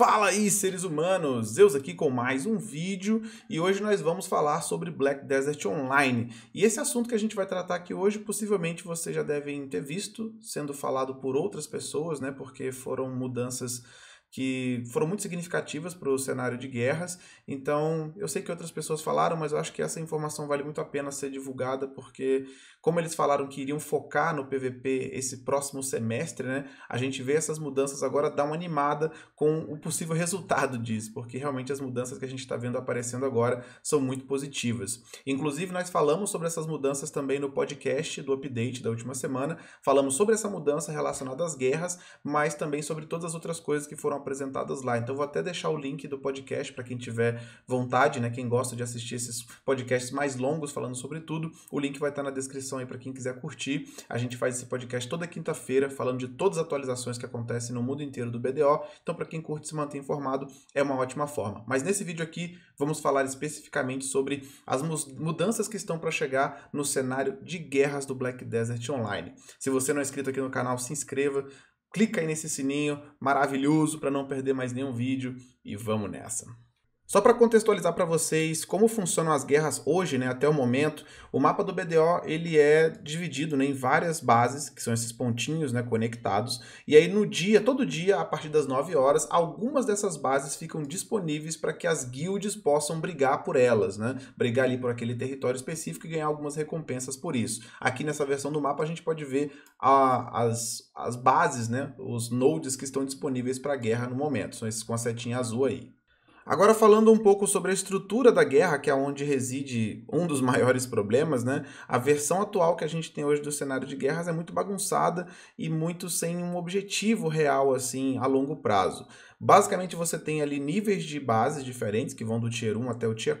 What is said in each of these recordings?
Fala aí, seres humanos! Zeus aqui com mais um vídeo e hoje nós vamos falar sobre Black Desert Online. E esse assunto que a gente vai tratar aqui hoje, possivelmente vocês já devem ter visto sendo falado por outras pessoas, né? Porque foram mudanças que foram muito significativas para o cenário de guerras. Então, eu sei que outras pessoas falaram, mas eu acho que essa informação vale muito a pena ser divulgada, porque como eles falaram que iriam focar no PVP esse próximo semestre, né? A gente vê essas mudanças agora dar uma animada com o possível resultado disso, porque realmente as mudanças que a gente está vendo aparecendo agora são muito positivas. Inclusive, nós falamos sobre essas mudanças também no podcast do update da última semana. Falamos sobre essa mudança relacionada às guerras, mas também sobre todas as outras coisas que foram apresentadas lá. Então, vou até deixar o link do podcast para quem tiver vontade, né? Quem gosta de assistir esses podcasts mais longos falando sobre tudo, o link vai estar tá na descrição descrição aí para quem quiser curtir. A gente faz esse podcast toda quinta-feira falando de todas as atualizações que acontecem no mundo inteiro do BDO. Então, para quem curte se manter informado, é uma ótima forma. Mas nesse vídeo aqui, vamos falar especificamente sobre as mudanças que estão para chegar no cenário de guerras do Black Desert Online. Se você não é inscrito aqui no canal, se inscreva, clica aí nesse sininho maravilhoso para não perder mais nenhum vídeo e vamos nessa. Só para contextualizar para vocês como funcionam as guerras hoje, né, até o momento, o mapa do BDO ele é dividido né, em várias bases, que são esses pontinhos né, conectados, e aí no dia, todo dia, a partir das 9 horas, algumas dessas bases ficam disponíveis para que as guildes possam brigar por elas, né, brigar ali por aquele território específico e ganhar algumas recompensas por isso. Aqui nessa versão do mapa a gente pode ver a, as, as bases, né, os nodes que estão disponíveis para guerra no momento, são esses com a setinha azul aí. Agora falando um pouco sobre a estrutura da guerra, que é onde reside um dos maiores problemas, né? A versão atual que a gente tem hoje do cenário de guerras é muito bagunçada e muito sem um objetivo real assim a longo prazo. Basicamente, você tem ali níveis de bases diferentes, que vão do Tier 1 até o Tier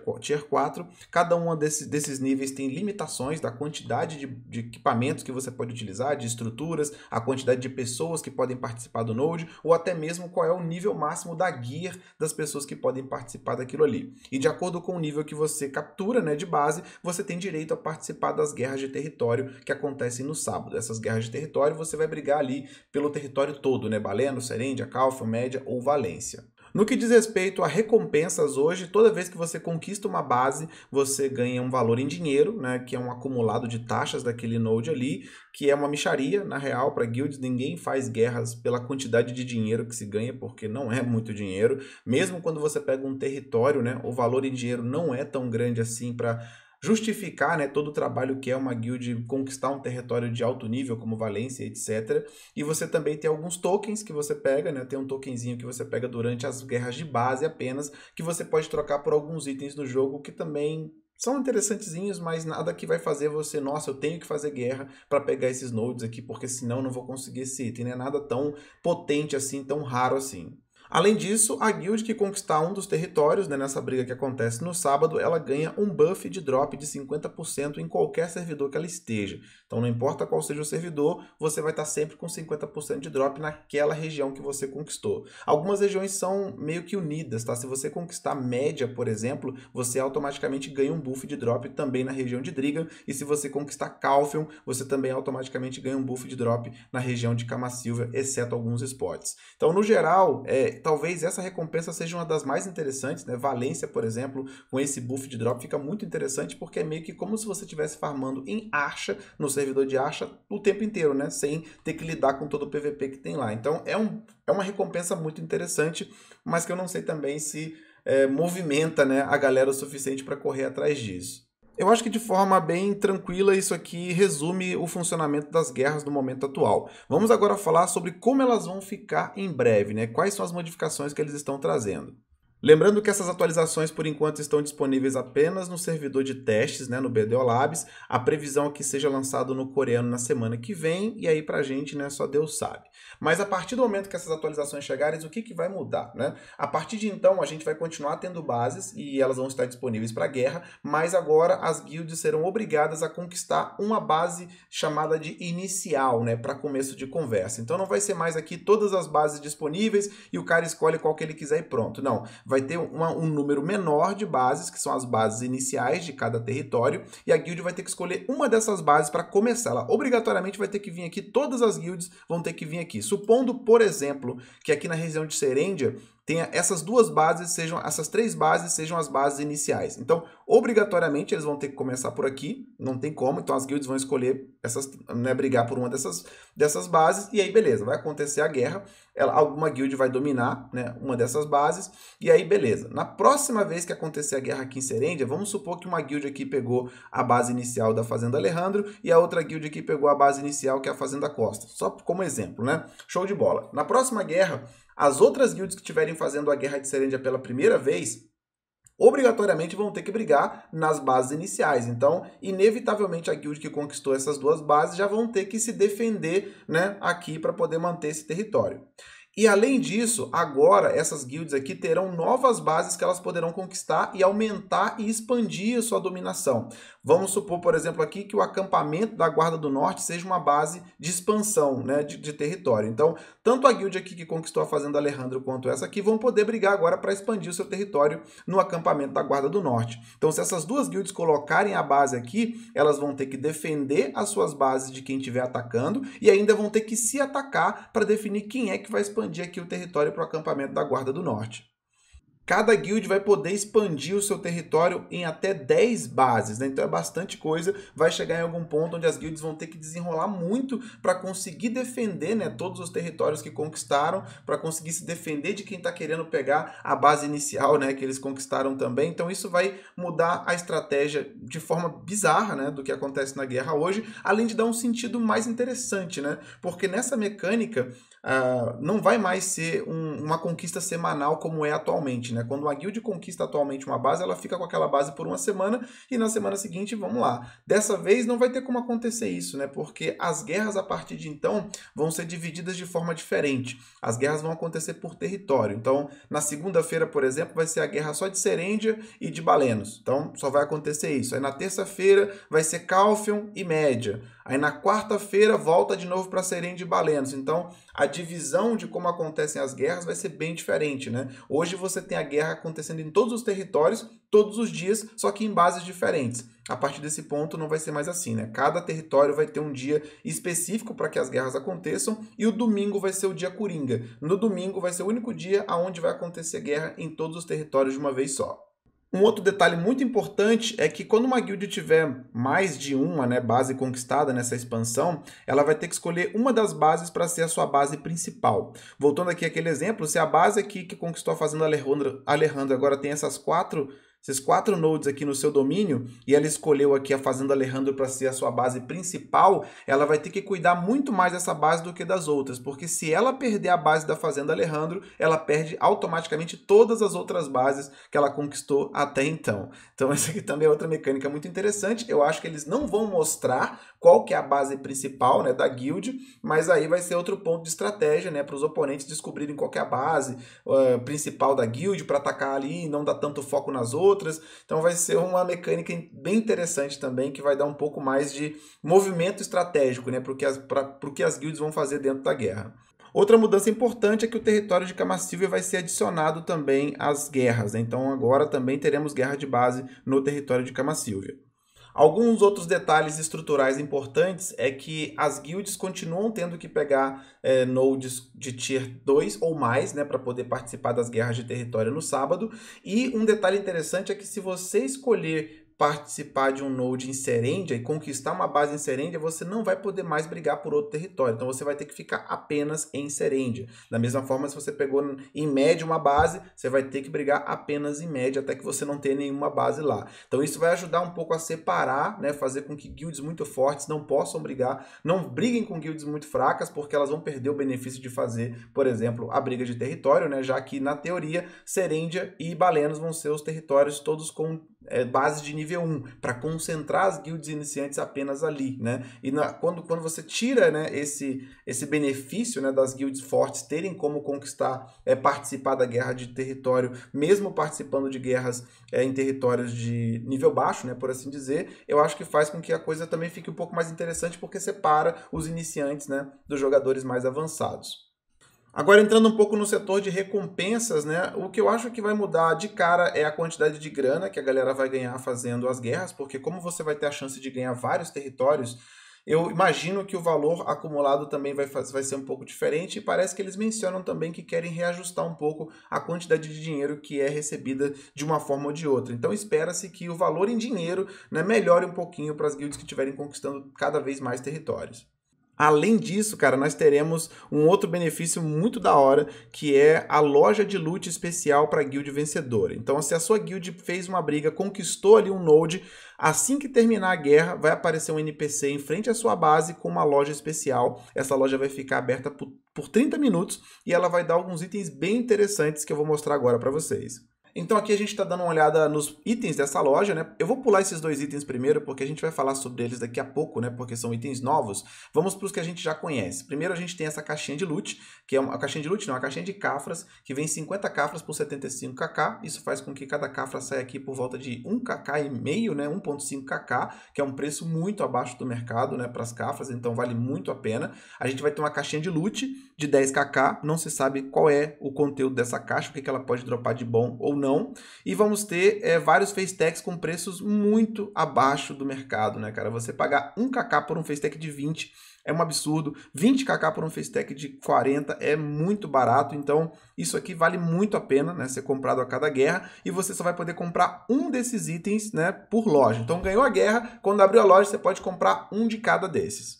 4. Cada um desses, desses níveis tem limitações da quantidade de, de equipamentos que você pode utilizar, de estruturas, a quantidade de pessoas que podem participar do Node, ou até mesmo qual é o nível máximo da gear das pessoas que podem participar daquilo ali. E de acordo com o nível que você captura né, de base, você tem direito a participar das guerras de território que acontecem no sábado. Essas guerras de território, você vai brigar ali pelo território todo, né? Baleno, Serêndia, Calfa, Média ou Valência. No que diz respeito a recompensas hoje, toda vez que você conquista uma base, você ganha um valor em dinheiro, né, que é um acumulado de taxas daquele node ali, que é uma micharia, na real, para guilds ninguém faz guerras pela quantidade de dinheiro que se ganha, porque não é muito dinheiro. Mesmo quando você pega um território, né, o valor em dinheiro não é tão grande assim para justificar né, todo o trabalho que é uma guild conquistar um território de alto nível, como Valência, etc. E você também tem alguns tokens que você pega, né? Tem um tokenzinho que você pega durante as guerras de base apenas, que você pode trocar por alguns itens do jogo que também são interessantezinhos, mas nada que vai fazer você, nossa, eu tenho que fazer guerra para pegar esses nodes aqui, porque senão não vou conseguir esse item, né? Nada tão potente assim, tão raro assim. Além disso, a guild que conquistar um dos territórios né, nessa briga que acontece no sábado, ela ganha um buff de drop de 50% em qualquer servidor que ela esteja. Então não importa qual seja o servidor, você vai estar sempre com 50% de drop naquela região que você conquistou. Algumas regiões são meio que unidas, tá? Se você conquistar média, por exemplo, você automaticamente ganha um buff de drop também na região de Drigan, e se você conquistar Calpheon, você também automaticamente ganha um buff de drop na região de Camassilva, exceto alguns spots. Então, no geral, é, talvez essa recompensa seja uma das mais interessantes, né? Valência, por exemplo, com esse buff de drop fica muito interessante porque é meio que como se você estivesse farmando em Archa, no servidor de Archa, o tempo inteiro, né? Sem ter que lidar com todo o PVP que tem lá. Então é, um, é uma recompensa muito interessante, mas que eu não sei também se é, movimenta né, a galera o suficiente para correr atrás disso. Eu acho que de forma bem tranquila isso aqui resume o funcionamento das guerras no momento atual. Vamos agora falar sobre como elas vão ficar em breve, né? Quais são as modificações que eles estão trazendo. Lembrando que essas atualizações, por enquanto, estão disponíveis apenas no servidor de testes, né, no BDO Labs. A previsão é que seja lançado no coreano na semana que vem, e aí pra gente, né, só Deus sabe. Mas a partir do momento que essas atualizações chegarem, o que, que vai mudar, né? A partir de então, a gente vai continuar tendo bases, e elas vão estar disponíveis para guerra, mas agora as guilds serão obrigadas a conquistar uma base chamada de inicial, né, para começo de conversa. Então não vai ser mais aqui todas as bases disponíveis, e o cara escolhe qual que ele quiser e pronto. Não vai ter uma, um número menor de bases, que são as bases iniciais de cada território, e a guild vai ter que escolher uma dessas bases para começar. Ela obrigatoriamente vai ter que vir aqui, todas as guilds vão ter que vir aqui. Supondo, por exemplo, que aqui na região de Serendia tenha essas duas bases, sejam essas três bases sejam as bases iniciais. Então, obrigatoriamente eles vão ter que começar por aqui, não tem como, então as guilds vão escolher essas, né, brigar por uma dessas, dessas bases e aí beleza, vai acontecer a guerra, ela, alguma guild vai dominar, né, uma dessas bases e aí beleza. Na próxima vez que acontecer a guerra aqui em Serendia, vamos supor que uma guild aqui pegou a base inicial da Fazenda Alejandro e a outra guild aqui pegou a base inicial que é a Fazenda Costa. Só como exemplo, né? Show de bola. Na próxima guerra, as outras guilds que estiverem fazendo a Guerra de Serendia pela primeira vez, obrigatoriamente vão ter que brigar nas bases iniciais. Então, inevitavelmente, a guild que conquistou essas duas bases já vão ter que se defender né, aqui para poder manter esse território. E além disso, agora essas guilds aqui terão novas bases que elas poderão conquistar e aumentar e expandir sua dominação. Vamos supor, por exemplo, aqui que o acampamento da Guarda do Norte seja uma base de expansão né, de, de território. Então, tanto a guild aqui que conquistou a Fazenda Alejandro quanto essa aqui vão poder brigar agora para expandir o seu território no acampamento da Guarda do Norte. Então, se essas duas guilds colocarem a base aqui, elas vão ter que defender as suas bases de quem estiver atacando e ainda vão ter que se atacar para definir quem é que vai expandir expandir aqui o território para o acampamento da Guarda do Norte. Cada guild vai poder expandir o seu território em até 10 bases, né? Então é bastante coisa. Vai chegar em algum ponto onde as guilds vão ter que desenrolar muito para conseguir defender, né, todos os territórios que conquistaram, para conseguir se defender de quem está querendo pegar a base inicial, né, que eles conquistaram também. Então isso vai mudar a estratégia de forma bizarra, né, do que acontece na guerra hoje, além de dar um sentido mais interessante, né? Porque nessa mecânica uh, não vai mais ser um, uma conquista semanal como é atualmente, né? né? Quando uma guild conquista atualmente uma base, ela fica com aquela base por uma semana e na semana seguinte, vamos lá. Dessa vez não vai ter como acontecer isso, né? Porque as guerras a partir de então vão ser divididas de forma diferente. As guerras vão acontecer por território. Então, na segunda-feira, por exemplo, vai ser a guerra só de Serêndia e de Balenos. Então, só vai acontecer isso. Aí na terça-feira vai ser Calfion e Média. Aí na quarta-feira volta de novo para Serena de Balenos. Então a divisão de como acontecem as guerras vai ser bem diferente, né? Hoje você tem a guerra acontecendo em todos os territórios, todos os dias, só que em bases diferentes. A partir desse ponto não vai ser mais assim, né? Cada território vai ter um dia específico para que as guerras aconteçam e o domingo vai ser o dia coringa. No domingo vai ser o único dia aonde vai acontecer guerra em todos os territórios de uma vez só. Um outro detalhe muito importante é que quando uma guild tiver mais de uma né, base conquistada nessa expansão, ela vai ter que escolher uma das bases para ser a sua base principal. Voltando aqui aquele exemplo, se a base aqui que conquistou a Fazenda Alejandro, Alejandro agora tem essas quatro esses quatro nodes aqui no seu domínio e ela escolheu aqui a Fazenda Alejandro para ser a sua base principal, ela vai ter que cuidar muito mais dessa base do que das outras, porque se ela perder a base da Fazenda Alejandro, ela perde automaticamente todas as outras bases que ela conquistou até então. Então essa aqui também é outra mecânica muito interessante. Eu acho que eles não vão mostrar qual que é a base principal né, da guild, mas aí vai ser outro ponto de estratégia né, para os oponentes descobrirem qual é a base uh, principal da guild para atacar ali e não dar tanto foco nas outras outras. Então vai ser uma mecânica bem interessante também, que vai dar um pouco mais de movimento estratégico né, para o que, as, pra, que as guilds vão fazer dentro da guerra. Outra mudança importante é que o território de Camassível vai ser adicionado também às guerras. Né? Então agora também teremos guerra de base no território de Camassível. Alguns outros detalhes estruturais importantes é que as guilds continuam tendo que pegar é, nodes de tier 2 ou mais, né, para poder participar das guerras de território no sábado. E um detalhe interessante é que se você escolher participar de um node em Serendia e conquistar uma base em Serendia, você não vai poder mais brigar por outro território. Então você vai ter que ficar apenas em Serendia. Da mesma forma, se você pegou em média uma base, você vai ter que brigar apenas em média até que você não tenha nenhuma base lá. Então isso vai ajudar um pouco a separar, né, fazer com que guilds muito fortes não possam brigar, não briguem com guilds muito fracas, porque elas vão perder o benefício de fazer, por exemplo, a briga de território, né, já que na teoria Serendia e Balenos vão ser os territórios todos com é, base de nível 1, para concentrar as guilds iniciantes apenas ali, né? E na, quando, quando você tira né, esse, esse benefício né, das guilds fortes terem como conquistar, é, participar da guerra de território, mesmo participando de guerras é, em territórios de nível baixo, né, por assim dizer, eu acho que faz com que a coisa também fique um pouco mais interessante, porque separa os iniciantes né, dos jogadores mais avançados. Agora entrando um pouco no setor de recompensas, né? O que eu acho que vai mudar de cara é a quantidade de grana que a galera vai ganhar fazendo as guerras, porque como você vai ter a chance de ganhar vários territórios, eu imagino que o valor acumulado também vai, vai ser um pouco diferente e parece que eles mencionam também que querem reajustar um pouco a quantidade de dinheiro que é recebida de uma forma ou de outra. Então espera-se que o valor em dinheiro né, melhore um pouquinho para as guildas que estiverem conquistando cada vez mais territórios. Além disso, cara, nós teremos um outro benefício muito da hora, que é a loja de loot especial para guild vencedora. Então, se a sua guild fez uma briga, conquistou ali um node, assim que terminar a guerra, vai aparecer um NPC em frente à sua base com uma loja especial. Essa loja vai ficar aberta por, por 30 minutos e ela vai dar alguns itens bem interessantes que eu vou mostrar agora para vocês. Então aqui a gente está dando uma olhada nos itens dessa loja, né? Eu vou pular esses dois itens primeiro, porque a gente vai falar sobre eles daqui a pouco, né? Porque são itens novos. Vamos para os que a gente já conhece. Primeiro a gente tem essa caixinha de loot, que é uma a caixinha de loot, não, a caixinha de cafras, que vem 50 cafras por 75kk. Isso faz com que cada cafra saia aqui por volta de 1kk e meio, né? 1.5kk, que é um preço muito abaixo do mercado, né? Para as cafras, então vale muito a pena. A gente vai ter uma caixinha de loot de 10kk. Não se sabe qual é o conteúdo dessa caixa, o que, que ela pode dropar de bom ou não. E vamos ter é, vários facetacs com preços muito abaixo do mercado, né, cara? Você pagar 1kk por um facetec de 20 é um absurdo. 20kk por um facetec de 40 é muito barato, então isso aqui vale muito a pena, né, ser comprado a cada guerra, e você só vai poder comprar um desses itens, né, por loja. Então ganhou a guerra, quando abriu a loja você pode comprar um de cada desses.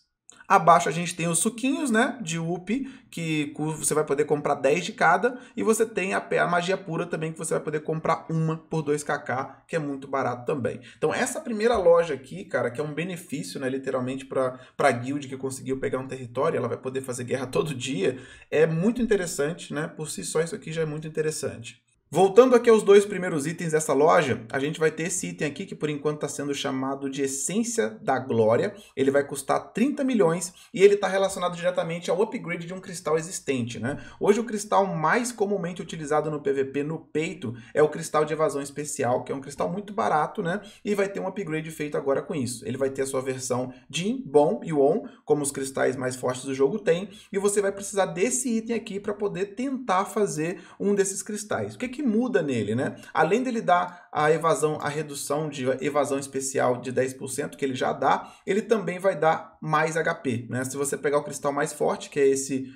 Abaixo a gente tem os suquinhos, né? De UP, que você vai poder comprar 10 de cada. E você tem a, a magia pura também, que você vai poder comprar uma por 2kk, que é muito barato também. Então, essa primeira loja aqui, cara, que é um benefício, né? Literalmente, para a guild que conseguiu pegar um território, ela vai poder fazer guerra todo dia. É muito interessante, né? Por si só, isso aqui já é muito interessante. Voltando aqui aos dois primeiros itens dessa loja, a gente vai ter esse item aqui que por enquanto está sendo chamado de Essência da Glória. Ele vai custar 30 milhões e ele está relacionado diretamente ao upgrade de um cristal existente. Né? Hoje o cristal mais comumente utilizado no PVP no peito é o cristal de evasão especial, que é um cristal muito barato né? e vai ter um upgrade feito agora com isso. Ele vai ter a sua versão Jin, Bom e On, como os cristais mais fortes do jogo têm, e você vai precisar desse item aqui para poder tentar fazer um desses cristais. O que, que que muda nele, né? Além dele dar a evasão, a redução de evasão especial de 10% que ele já dá, ele também vai dar mais HP, né? Se você pegar o cristal mais forte, que é esse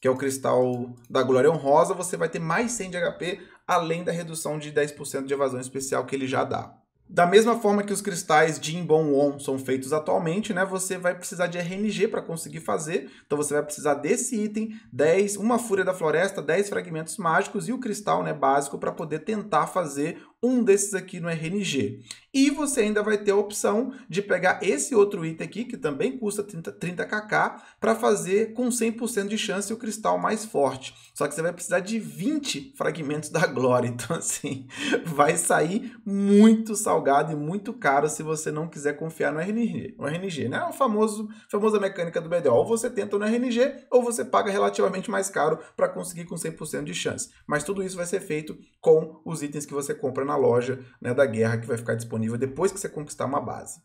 que é o cristal da Glória Honrosa, você vai ter mais 100 de HP, além da redução de 10% de evasão especial que ele já dá. Da mesma forma que os cristais jinbon Won são feitos atualmente, né, você vai precisar de RNG para conseguir fazer. Então você vai precisar desse item, 10, uma fúria da floresta, 10 fragmentos mágicos e o cristal né, básico para poder tentar fazer um desses aqui no RNG. E você ainda vai ter a opção de pegar esse outro item aqui, que também custa 30, 30kk, para fazer com 100% de chance o cristal mais forte. Só que você vai precisar de 20 fragmentos da glória. Então, assim, vai sair muito salgado salgado e muito caro se você não quiser confiar no RNG. No RNG, né? O famoso, famosa mecânica do BDO. Ou você tenta no RNG, ou você paga relativamente mais caro para conseguir com 100% de chance. Mas tudo isso vai ser feito com os itens que você compra na loja né, da guerra, que vai ficar disponível depois que você conquistar uma base.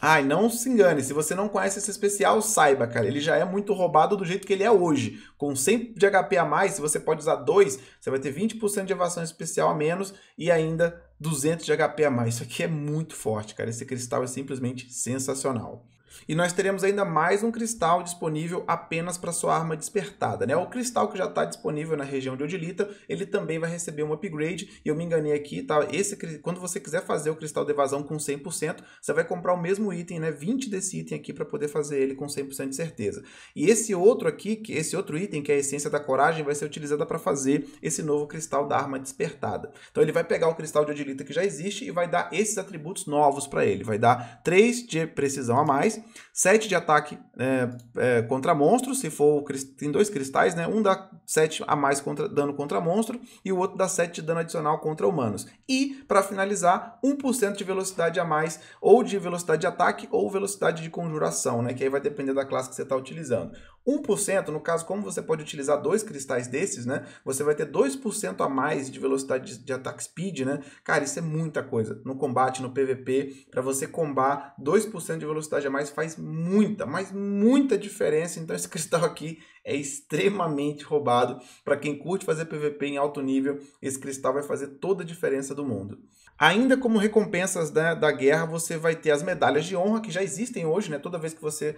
Ai, ah, não se engane, se você não conhece esse especial, saiba, cara, ele já é muito roubado do jeito que ele é hoje. Com 100 de HP a mais, se você pode usar dois, você vai ter 20% de evasão especial a menos e ainda 200 de HP a mais. Isso aqui é muito forte, cara. Esse cristal é simplesmente sensacional. E nós teremos ainda mais um cristal disponível apenas para sua arma despertada. Né? O cristal que já está disponível na região de Odilita, ele também vai receber um upgrade. E eu me enganei aqui, tá? Esse, quando você quiser fazer o cristal de evasão com 100%, você vai comprar o mesmo item, né? 20 desse item aqui para poder fazer ele com 100% de certeza. E esse outro aqui, que, esse outro item, que é a essência da coragem, vai ser utilizada para fazer esse novo cristal da arma despertada. Então ele vai pegar o cristal de Odilita que já existe e vai dar esses atributos novos para ele. Vai dar 3 de precisão a mais 7 de ataque é, é, contra monstros, se for tem dois cristais, né? Um dá 7 a mais contra, dano contra monstro e o outro dá 7 de dano adicional contra humanos. E, para finalizar, 1% de velocidade a mais, ou de velocidade de ataque, ou velocidade de conjuração, né? Que aí vai depender da classe que você está utilizando. 1%, no caso, como você pode utilizar dois cristais desses, né? Você vai ter 2% a mais de velocidade de, de ataque speed, né? Cara, isso é muita coisa. No combate, no PVP, para você combar 2% de velocidade a mais faz, faz muita, mas muita diferença. Então esse cristal aqui é extremamente roubado. Para quem curte fazer PVP em alto nível, esse cristal vai fazer toda a diferença do mundo. Ainda como recompensas da, né, da guerra, você vai ter as medalhas de honra que já existem hoje, né? Toda vez que você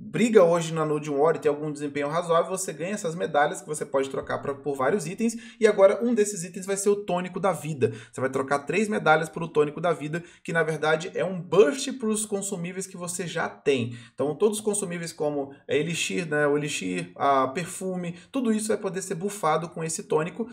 briga hoje na Node War e tem algum desempenho razoável, você ganha essas medalhas que você pode trocar pra, por vários itens, e agora um desses itens vai ser o tônico da vida. Você vai trocar três medalhas por o tônico da vida, que na verdade é um burst para os consumíveis que você já tem. Então todos os consumíveis como elixir, né, o elixir, a ah, perfume, tudo isso vai poder ser bufado com esse tônico,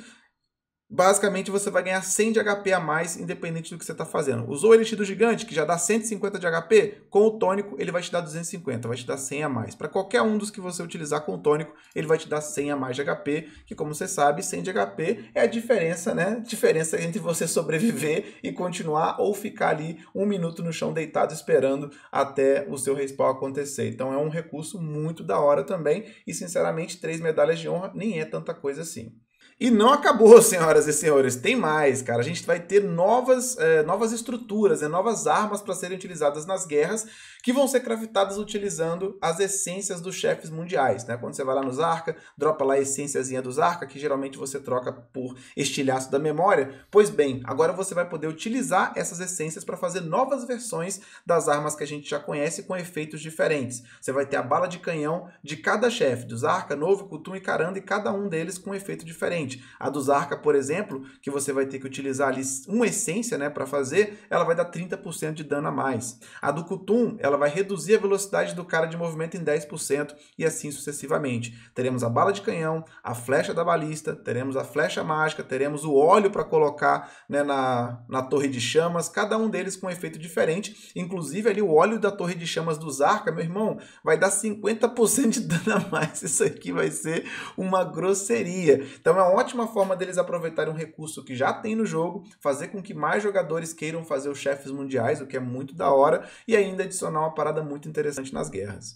basicamente você vai ganhar 100 de HP a mais, independente do que você está fazendo. Usou o Elixir do Gigante, que já dá 150 de HP, com o Tônico ele vai te dar 250, vai te dar 100 a mais. Para qualquer um dos que você utilizar com o Tônico, ele vai te dar 100 a mais de HP, que como você sabe, 100 de HP é a diferença, né? Diferença entre você sobreviver e continuar ou ficar ali um minuto no chão deitado esperando até o seu respawn acontecer. Então é um recurso muito da hora também e sinceramente, três medalhas de honra nem é tanta coisa assim. E não acabou, senhoras e senhores. Tem mais, cara. A gente vai ter novas, é, novas estruturas, né? novas armas para serem utilizadas nas guerras que vão ser craftadas utilizando as essências dos chefes mundiais. Né? Quando você vai lá nos Arca, dropa lá a essênciazinha dos Arca, que geralmente você troca por estilhaço da memória. Pois bem, agora você vai poder utilizar essas essências para fazer novas versões das armas que a gente já conhece com efeitos diferentes. Você vai ter a bala de canhão de cada chefe, dos Arca, Novo, Kutum e Caranda, e cada um deles com um efeito diferente. A dos Arca, por exemplo, que você vai ter que utilizar ali uma essência né, para fazer, ela vai dar 30% de dano a mais. A do Kutum, ela ela vai reduzir a velocidade do cara de movimento em 10% e assim sucessivamente. Teremos a bala de canhão, a flecha da balista, teremos a flecha mágica, teremos o óleo para colocar né, na, na torre de chamas, cada um deles com um efeito diferente. Inclusive ali o óleo da torre de chamas do Zarca, meu irmão, vai dar 50% de dano a mais. Isso aqui vai ser uma grosseria. Então é uma ótima forma deles aproveitarem um recurso que já tem no jogo, fazer com que mais jogadores queiram fazer os chefes mundiais, o que é muito da hora, e ainda adicionar uma parada muito interessante nas guerras.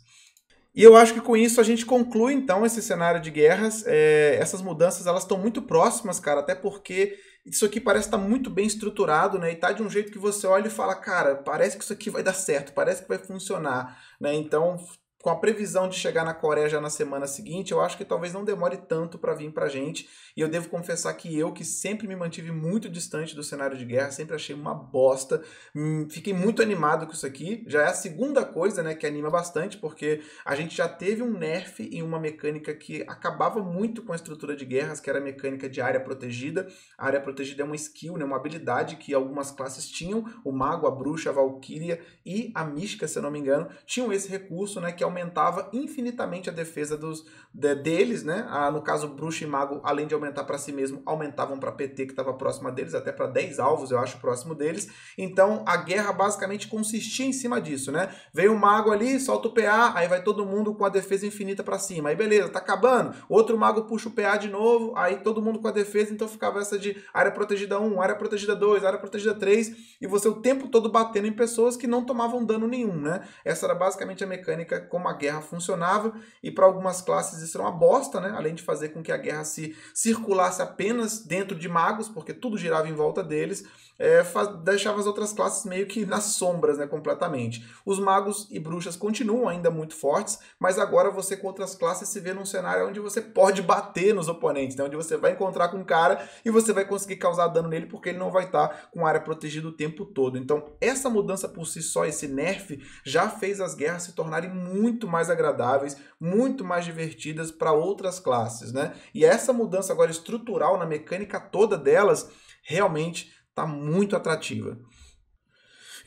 E eu acho que com isso a gente conclui então esse cenário de guerras. É, essas mudanças elas estão muito próximas, cara, até porque isso aqui parece estar tá muito bem estruturado, né? E tá de um jeito que você olha e fala, cara, parece que isso aqui vai dar certo, parece que vai funcionar, né? Então com a previsão de chegar na Coreia já na semana seguinte, eu acho que talvez não demore tanto para vir para gente. E eu devo confessar que eu, que sempre me mantive muito distante do cenário de guerra, sempre achei uma bosta. Hum, fiquei muito animado com isso aqui. Já é a segunda coisa, né, que anima bastante, porque a gente já teve um nerf em uma mecânica que acabava muito com a estrutura de guerras, que era a mecânica de área protegida. A área protegida é uma skill, né, uma habilidade que algumas classes tinham. O mago, a bruxa, a valquíria e a mística, se eu não me engano, tinham esse recurso, né, que aumentava infinitamente a defesa dos, de, deles, né? Ah, no caso, Bruxo e Mago, além de aumentar para si mesmo, aumentavam para PT, que estava próxima deles, até para 10 alvos, eu acho, próximo deles. Então, a guerra basicamente consistia em cima disso, né? Veio o Mago ali, solta o PA, aí vai todo mundo com a defesa infinita para cima. Aí, beleza, tá acabando. Outro Mago puxa o PA de novo, aí todo mundo com a defesa, então ficava essa de área protegida 1, área protegida 2, área protegida 3, e você o tempo todo batendo em pessoas que não tomavam dano nenhum, né? Essa era basicamente a mecânica com como a guerra funcionava, e para algumas classes isso era uma bosta, né? além de fazer com que a guerra se circulasse apenas dentro de magos, porque tudo girava em volta deles, é, deixava as outras classes meio que nas sombras, né, completamente. Os magos e bruxas continuam ainda muito fortes, mas agora você com outras classes se vê num cenário onde você pode bater nos oponentes, né, onde você vai encontrar com um cara e você vai conseguir causar dano nele porque ele não vai estar tá com área protegida o tempo todo. Então, essa mudança por si só, esse nerf, já fez as guerras se tornarem muito mais agradáveis, muito mais divertidas para outras classes, né? E essa mudança agora estrutural na mecânica toda delas realmente está muito atrativa.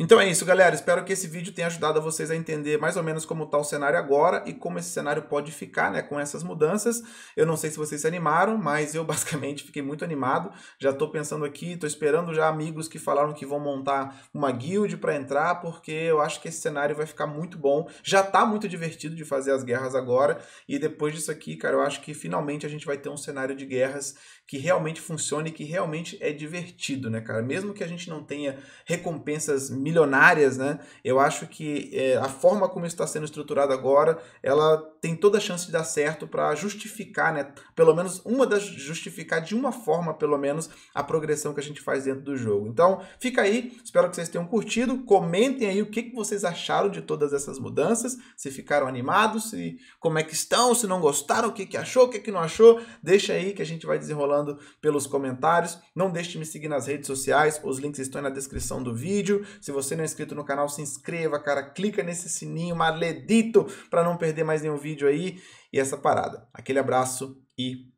Então é isso, galera. Espero que esse vídeo tenha ajudado vocês a entender mais ou menos como está o cenário agora e como esse cenário pode ficar né, com essas mudanças. Eu não sei se vocês se animaram, mas eu basicamente fiquei muito animado. Já estou pensando aqui, estou esperando já amigos que falaram que vão montar uma guild para entrar, porque eu acho que esse cenário vai ficar muito bom. Já está muito divertido de fazer as guerras agora e depois disso aqui, cara, eu acho que finalmente a gente vai ter um cenário de guerras que realmente funcione e que realmente é divertido, né, cara? Mesmo que a gente não tenha recompensas mil milionárias, né? Eu acho que é, a forma como está sendo estruturada agora, ela tem toda a chance de dar certo para justificar, né? Pelo menos uma das justificar de uma forma, pelo menos, a progressão que a gente faz dentro do jogo. Então, fica aí, espero que vocês tenham curtido. Comentem aí o que, que vocês acharam de todas essas mudanças, se ficaram animados, se como é que estão, se não gostaram, o que, que achou, o que, que não achou. Deixa aí que a gente vai desenrolando pelos comentários. Não deixe de me seguir nas redes sociais, os links estão na descrição do vídeo. Se você não é inscrito no canal, se inscreva, cara, clica nesse sininho maledito para não perder mais nenhum vídeo vídeo aí e essa parada. Aquele abraço e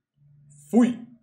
fui!